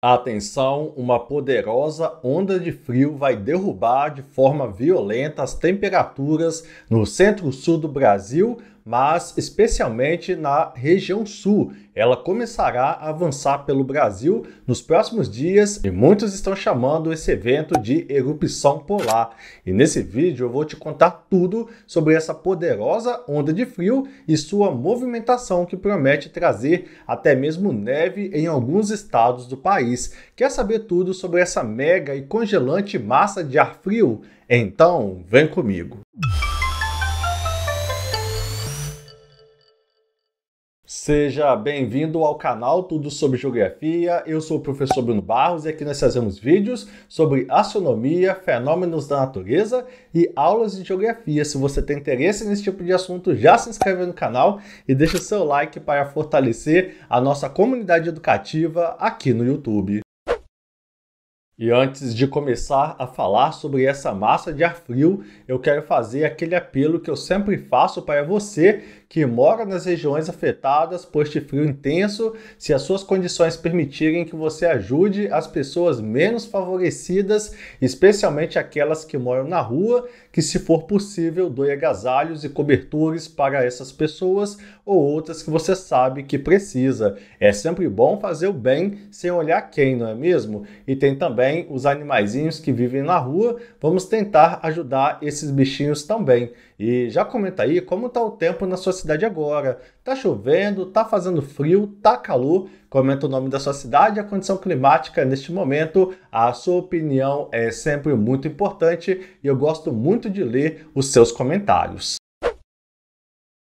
Atenção, uma poderosa onda de frio vai derrubar de forma violenta as temperaturas no centro-sul do Brasil, mas especialmente na região sul. Ela começará a avançar pelo Brasil nos próximos dias e muitos estão chamando esse evento de erupção polar. E nesse vídeo eu vou te contar tudo sobre essa poderosa onda de frio e sua movimentação que promete trazer até mesmo neve em alguns estados do país. Quer saber tudo sobre essa mega e congelante massa de ar frio? Então, vem comigo. Seja bem-vindo ao canal Tudo sobre Geografia. Eu sou o professor Bruno Barros e aqui nós fazemos vídeos sobre astronomia, fenômenos da natureza e aulas de geografia. Se você tem interesse nesse tipo de assunto, já se inscreve no canal e deixa o seu like para fortalecer a nossa comunidade educativa aqui no YouTube. E antes de começar a falar sobre essa massa de ar frio, eu quero fazer aquele apelo que eu sempre faço para você que mora nas regiões afetadas por este frio intenso, se as suas condições permitirem que você ajude as pessoas menos favorecidas, especialmente aquelas que moram na rua, que se for possível doe agasalhos e cobertores para essas pessoas ou outras que você sabe que precisa. É sempre bom fazer o bem sem olhar quem, não é mesmo? E tem também os animaizinhos que vivem na rua, vamos tentar ajudar esses bichinhos também. E já comenta aí como está o tempo na sua cidade agora. Tá chovendo, tá fazendo frio, tá calor? Comenta o nome da sua cidade e a condição climática neste momento. A sua opinião é sempre muito importante e eu gosto muito de ler os seus comentários.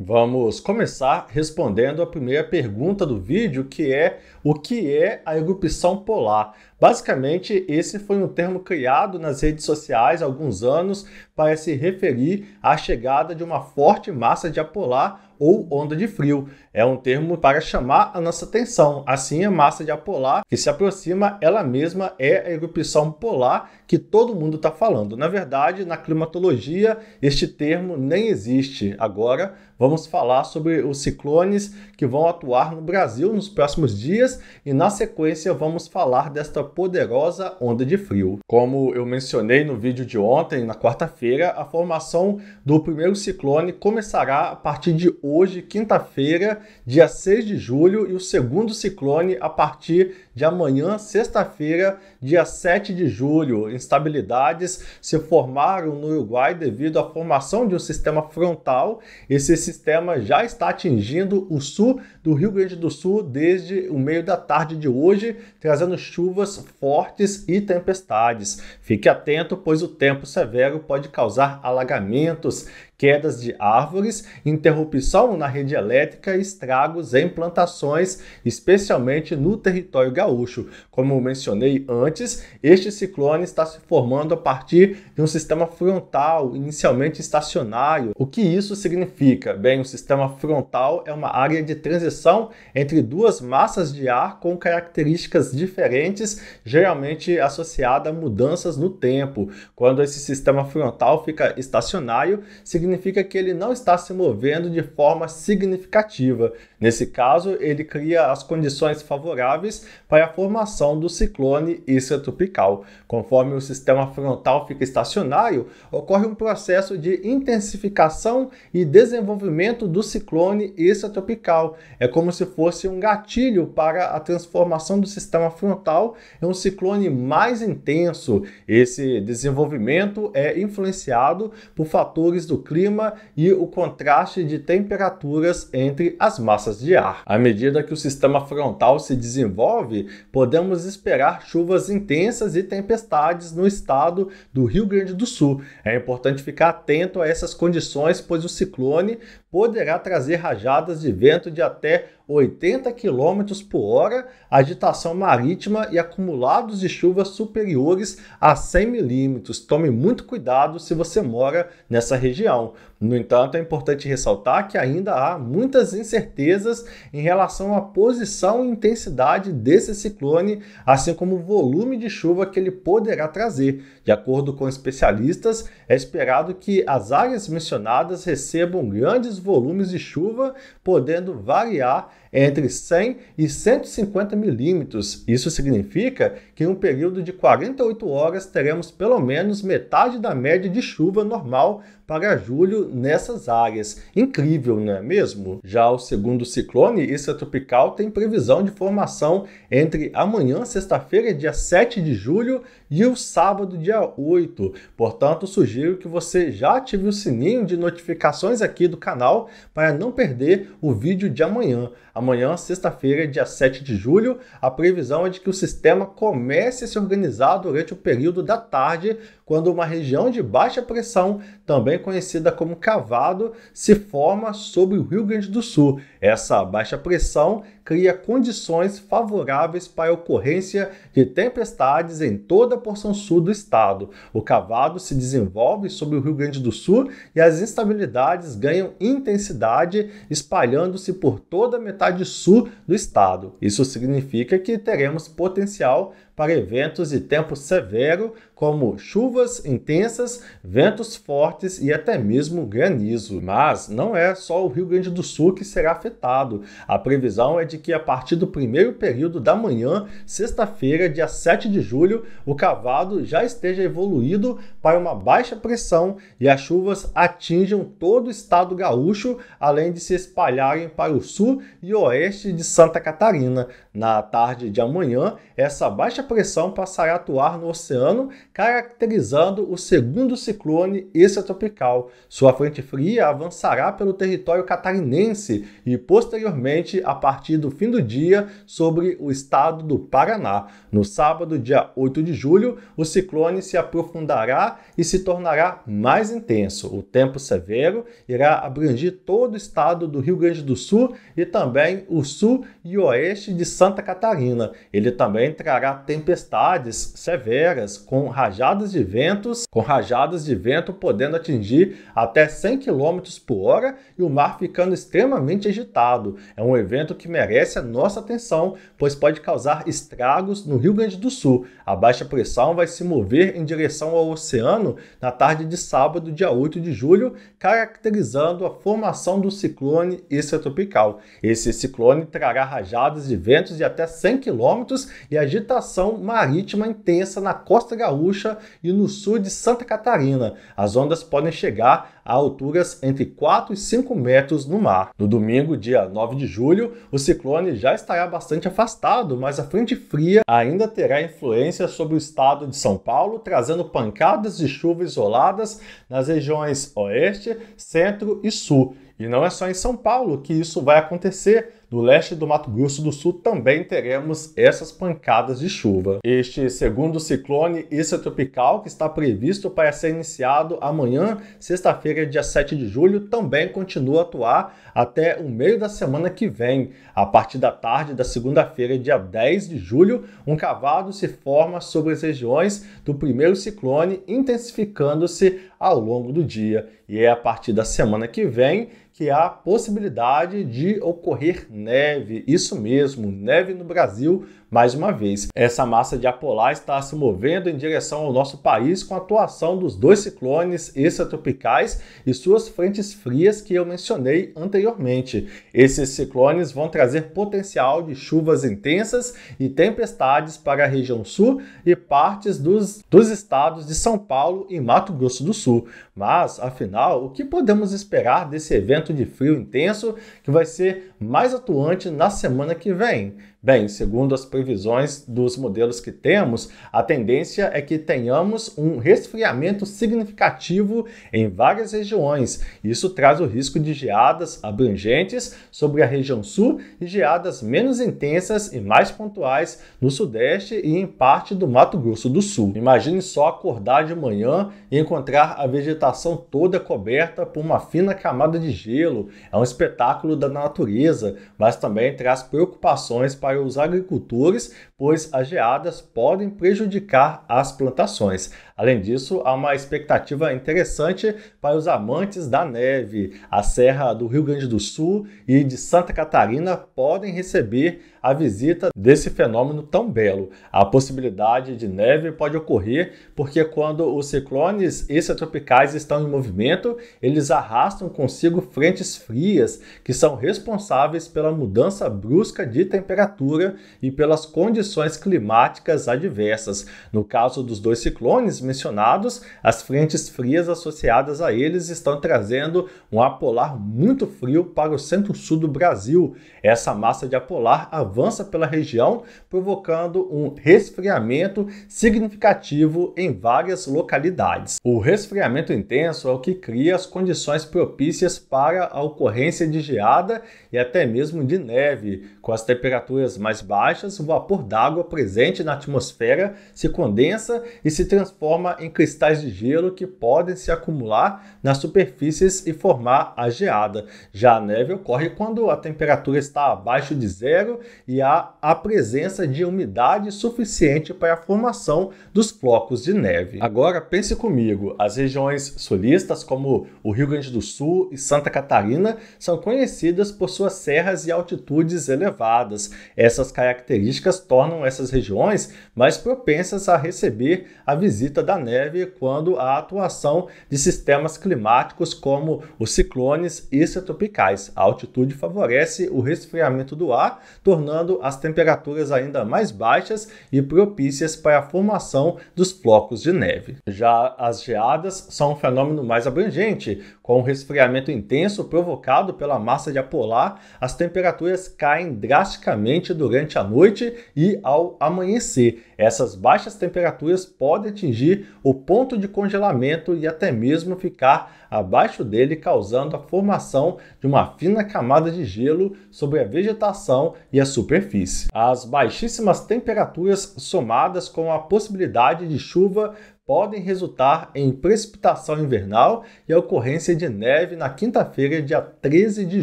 Vamos começar respondendo a primeira pergunta do vídeo, que é o que é a erupção polar? Basicamente, esse foi um termo criado nas redes sociais há alguns anos para se referir à chegada de uma forte massa de apolar ou onda de frio. É um termo para chamar a nossa atenção. Assim, a massa de apolar que se aproxima, ela mesma é a erupção polar que todo mundo está falando. Na verdade, na climatologia, este termo nem existe. Agora, vamos falar sobre os ciclones que vão atuar no Brasil nos próximos dias e, na sequência, vamos falar desta poderosa onda de frio. Como eu mencionei no vídeo de ontem, na quarta-feira, a formação do primeiro ciclone começará a partir de hoje, quinta-feira, dia 6 de julho, e o segundo ciclone a partir de amanhã, sexta-feira, dia 7 de julho. Instabilidades se formaram no Uruguai devido à formação de um sistema frontal. Esse sistema já está atingindo o sul do Rio Grande do Sul desde o meio da tarde de hoje, trazendo chuvas fortes e tempestades. Fique atento, pois o tempo severo pode causar alagamentos quedas de árvores, interrupção na rede elétrica e estragos em plantações, especialmente no território gaúcho. Como mencionei antes, este ciclone está se formando a partir de um sistema frontal inicialmente estacionário. O que isso significa? Bem, o sistema frontal é uma área de transição entre duas massas de ar com características diferentes, geralmente associada a mudanças no tempo. Quando esse sistema frontal fica estacionário, significa significa que ele não está se movendo de forma significativa. Nesse caso, ele cria as condições favoráveis para a formação do ciclone extratropical. Conforme o sistema frontal fica estacionário, ocorre um processo de intensificação e desenvolvimento do ciclone extratropical. É como se fosse um gatilho para a transformação do sistema frontal em um ciclone mais intenso. Esse desenvolvimento é influenciado por fatores do clima clima e o contraste de temperaturas entre as massas de ar. À medida que o sistema frontal se desenvolve, podemos esperar chuvas intensas e tempestades no estado do Rio Grande do Sul. É importante ficar atento a essas condições, pois o ciclone poderá trazer rajadas de vento de até 80 km por hora, agitação marítima e acumulados de chuvas superiores a 100 milímetros. Tome muito cuidado se você mora nessa região. No entanto, é importante ressaltar que ainda há muitas incertezas em relação à posição e intensidade desse ciclone, assim como o volume de chuva que ele poderá trazer. De acordo com especialistas, é esperado que as áreas mencionadas recebam grandes volumes de chuva, podendo variar entre 100 e 150 milímetros. Isso significa que em um período de 48 horas teremos pelo menos metade da média de chuva normal para julho nessas áreas. Incrível, não é mesmo? Já o segundo ciclone extratropical tem previsão de formação entre amanhã, sexta-feira, dia 7 de julho, e o sábado, dia 8. Portanto, sugiro que você já ative o sininho de notificações aqui do canal para não perder o vídeo de amanhã. Amanhã, sexta-feira, dia 7 de julho, a previsão é de que o sistema comece a se organizar durante o período da tarde, quando uma região de baixa pressão, também conhecida como cavado, se forma sobre o Rio Grande do Sul. Essa baixa pressão cria condições favoráveis para a ocorrência de tempestades em toda a porção sul do estado. O cavado se desenvolve sobre o Rio Grande do Sul e as instabilidades ganham intensidade, espalhando-se por toda a metade sul do estado. Isso significa que teremos potencial para eventos de tempo severo, como chuvas intensas, ventos fortes e até mesmo granizo. Mas não é só o Rio Grande do Sul que será afetado. A previsão é de que a partir do primeiro período da manhã, sexta-feira, dia 7 de julho, o cavado já esteja evoluído para uma baixa pressão e as chuvas atinjam todo o estado gaúcho, além de se espalharem para o sul e oeste de Santa Catarina. Na tarde de amanhã, essa baixa pressão passará a atuar no oceano, caracterizando o segundo ciclone extratropical. Sua frente fria avançará pelo território catarinense e, posteriormente, a partir do fim do dia, sobre o estado do Paraná. No sábado, dia 8 de julho, o ciclone se aprofundará e se tornará mais intenso. O tempo severo irá abranger todo o estado do Rio Grande do Sul e também o sul e oeste de Santa Santa Catarina. Ele também trará tempestades severas com rajadas de ventos, com rajadas de vento podendo atingir até 100 km por hora e o mar ficando extremamente agitado. É um evento que merece a nossa atenção, pois pode causar estragos no Rio Grande do Sul. A baixa pressão vai se mover em direção ao oceano na tarde de sábado, dia 8 de julho, caracterizando a formação do ciclone extratropical. Esse ciclone trará rajadas de vento ventos de até 100 km e agitação marítima intensa na costa gaúcha e no sul de Santa Catarina. As ondas podem chegar a alturas entre 4 e 5 metros no mar. No domingo, dia 9 de julho, o ciclone já estará bastante afastado, mas a frente fria ainda terá influência sobre o estado de São Paulo, trazendo pancadas de chuva isoladas nas regiões oeste, centro e sul. E não é só em São Paulo que isso vai acontecer. No leste do Mato Grosso do Sul também teremos essas pancadas de chuva. Este segundo ciclone extratropical, que está previsto para ser iniciado amanhã, sexta-feira, dia 7 de julho, também continua a atuar até o meio da semana que vem. A partir da tarde da segunda-feira, dia 10 de julho, um cavado se forma sobre as regiões do primeiro ciclone, intensificando-se ao longo do dia. E é a partir da semana que vem que há possibilidade de ocorrer neve. Isso mesmo, neve no Brasil mais uma vez. Essa massa de apolar está se movendo em direção ao nosso país com a atuação dos dois ciclones extratropicais e suas frentes frias que eu mencionei anteriormente. Esses ciclones vão trazer potencial de chuvas intensas e tempestades para a região sul e partes dos, dos estados de São Paulo e Mato Grosso do Sul. Mas, afinal, o que podemos esperar desse evento de frio intenso que vai ser mais atuante na semana que vem? Bem, segundo as previsões dos modelos que temos, a tendência é que tenhamos um resfriamento significativo em várias regiões. Isso traz o risco de geadas abrangentes sobre a região sul e geadas menos intensas e mais pontuais no sudeste e em parte do Mato Grosso do Sul. Imagine só acordar de manhã e encontrar a vegetação toda coberta por uma fina camada de gelo. É um espetáculo da natureza, mas também traz preocupações para para os agricultores pois as geadas podem prejudicar as plantações. Além disso, há uma expectativa interessante para os amantes da neve. A Serra do Rio Grande do Sul e de Santa Catarina podem receber a visita desse fenômeno tão belo. A possibilidade de neve pode ocorrer porque quando os ciclones extratropicais estão em movimento, eles arrastam consigo frentes frias que são responsáveis pela mudança brusca de temperatura e pelas condições condições climáticas adversas. No caso dos dois ciclones mencionados, as frentes frias associadas a eles estão trazendo um apolar muito frio para o centro-sul do Brasil. Essa massa de apolar avança pela região, provocando um resfriamento significativo em várias localidades. O resfriamento intenso é o que cria as condições propícias para a ocorrência de geada e até mesmo de neve. Com as temperaturas mais baixas, o vapor d'água presente na atmosfera se condensa e se transforma em cristais de gelo que podem se acumular nas superfícies e formar a geada. Já a neve ocorre quando a temperatura está abaixo de zero e há a presença de umidade suficiente para a formação dos flocos de neve. Agora pense comigo, as regiões sulistas como o Rio Grande do Sul e Santa Catarina são conhecidas por suas serras e altitudes elevadas. Essas características tornam tornam essas regiões mais propensas a receber a visita da neve quando a atuação de sistemas climáticos como os ciclones extratropicais. A altitude favorece o resfriamento do ar, tornando as temperaturas ainda mais baixas e propícias para a formação dos flocos de neve. Já as geadas são um fenômeno mais abrangente, com o resfriamento intenso provocado pela massa de ar polar, as temperaturas caem drasticamente durante a noite e ao amanhecer. Essas baixas temperaturas podem atingir o ponto de congelamento e até mesmo ficar abaixo dele, causando a formação de uma fina camada de gelo sobre a vegetação e a superfície. As baixíssimas temperaturas somadas com a possibilidade de chuva podem resultar em precipitação invernal e a ocorrência de neve na quinta-feira, dia 13 de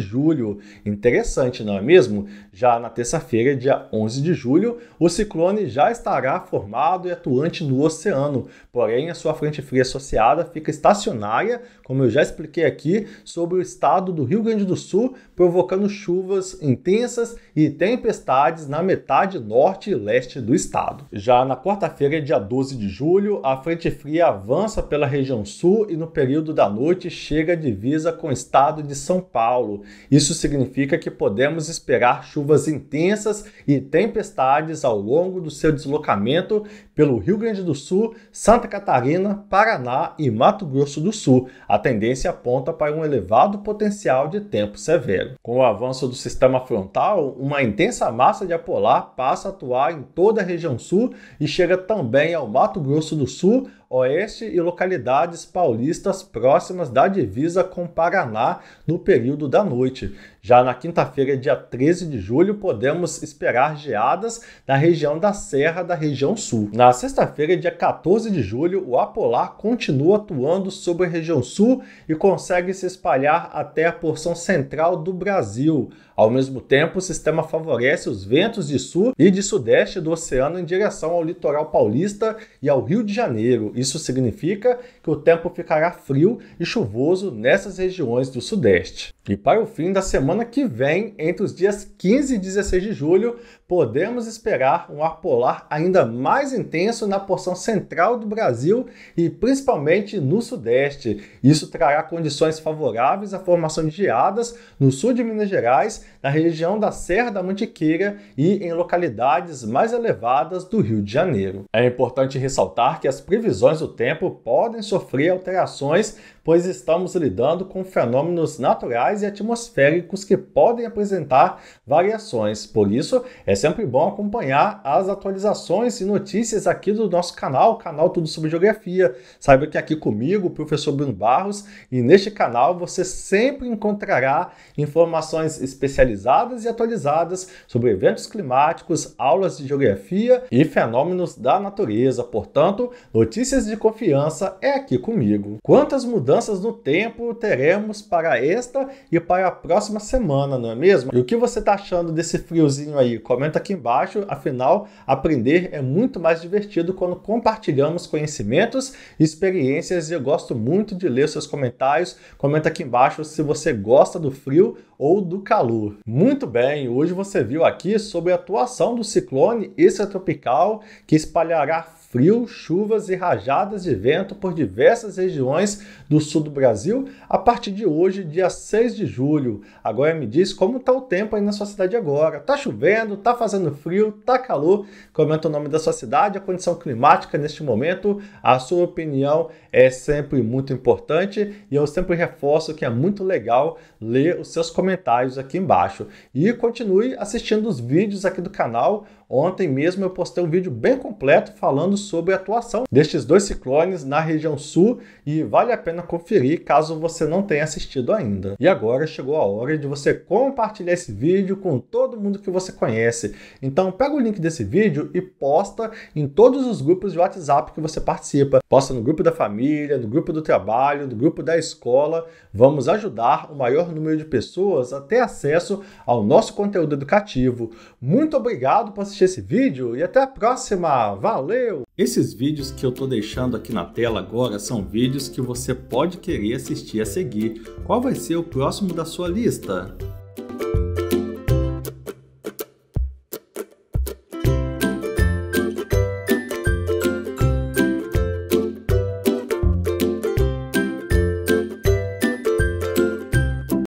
julho. Interessante, não é mesmo? Já na terça-feira, dia 11 de julho, o ciclone já estará formado e atuante no oceano, porém a sua frente fria associada fica estacionária como eu já expliquei aqui, sobre o estado do Rio Grande do Sul, provocando chuvas intensas e tempestades na metade norte e leste do estado. Já na quarta-feira, dia 12 de julho, a frente fria avança pela região sul e no período da noite chega à divisa com o estado de São Paulo. Isso significa que podemos esperar chuvas intensas e tempestades ao longo do seu deslocamento, pelo Rio Grande do Sul, Santa Catarina, Paraná e Mato Grosso do Sul. A tendência aponta para um elevado potencial de tempo severo. Com o avanço do sistema frontal, uma intensa massa de ar polar passa a atuar em toda a região sul e chega também ao Mato Grosso do Sul, oeste e localidades paulistas próximas da divisa com Paraná no período da noite. Já na quinta-feira, dia 13 de julho, podemos esperar geadas na região da Serra da região sul. Na sexta-feira, dia 14 de julho, o apolar continua atuando sobre a região sul e consegue se espalhar até a porção central do Brasil. Ao mesmo tempo, o sistema favorece os ventos de sul e de sudeste do oceano em direção ao litoral paulista e ao Rio de Janeiro isso significa que o tempo ficará frio e chuvoso nessas regiões do Sudeste. E para o fim da semana que vem, entre os dias 15 e 16 de julho, podemos esperar um ar polar ainda mais intenso na porção central do Brasil e principalmente no Sudeste. Isso trará condições favoráveis à formação de geadas no sul de Minas Gerais, na região da Serra da Mantiqueira e em localidades mais elevadas do Rio de Janeiro. É importante ressaltar que as previsões do tempo podem sofrer alterações pois estamos lidando com fenômenos naturais e atmosféricos que podem apresentar variações. Por isso, é sempre bom acompanhar as atualizações e notícias aqui do nosso canal, canal Tudo sobre Geografia. Saiba que aqui comigo, o professor Bruno Barros, e neste canal você sempre encontrará informações especializadas e atualizadas sobre eventos climáticos, aulas de geografia e fenômenos da natureza. Portanto, notícias de confiança é aqui comigo. Quantas mudanças mudanças no tempo teremos para esta e para a próxima semana, não é mesmo? E o que você está achando desse friozinho aí? Comenta aqui embaixo, afinal, aprender é muito mais divertido quando compartilhamos conhecimentos e experiências e eu gosto muito de ler seus comentários. Comenta aqui embaixo se você gosta do frio ou do calor. Muito bem, hoje você viu aqui sobre a atuação do ciclone extratropical que espalhará frio, chuvas e rajadas de vento por diversas regiões do sul do Brasil a partir de hoje, dia 6 de julho. Agora me diz como está o tempo aí na sua cidade agora. Tá chovendo, tá fazendo frio, tá calor? Comenta o nome da sua cidade, a condição climática neste momento. A sua opinião é sempre muito importante e eu sempre reforço que é muito legal ler os seus comentários aqui embaixo. E continue assistindo os vídeos aqui do canal. Ontem mesmo eu postei um vídeo bem completo falando falando sobre a atuação destes dois ciclones na região sul e vale a pena conferir caso você não tenha assistido ainda. E agora chegou a hora de você compartilhar esse vídeo com todo mundo que você conhece. Então pega o link desse vídeo e posta em todos os grupos de WhatsApp que você participa. Posta no grupo da família, no grupo do trabalho, no grupo da escola. Vamos ajudar o maior número de pessoas a ter acesso ao nosso conteúdo educativo. Muito obrigado por assistir esse vídeo e até a próxima. Valeu! Esses vídeos que eu estou deixando aqui na tela agora são vídeos que você pode querer assistir a seguir. Qual vai ser o próximo da sua lista?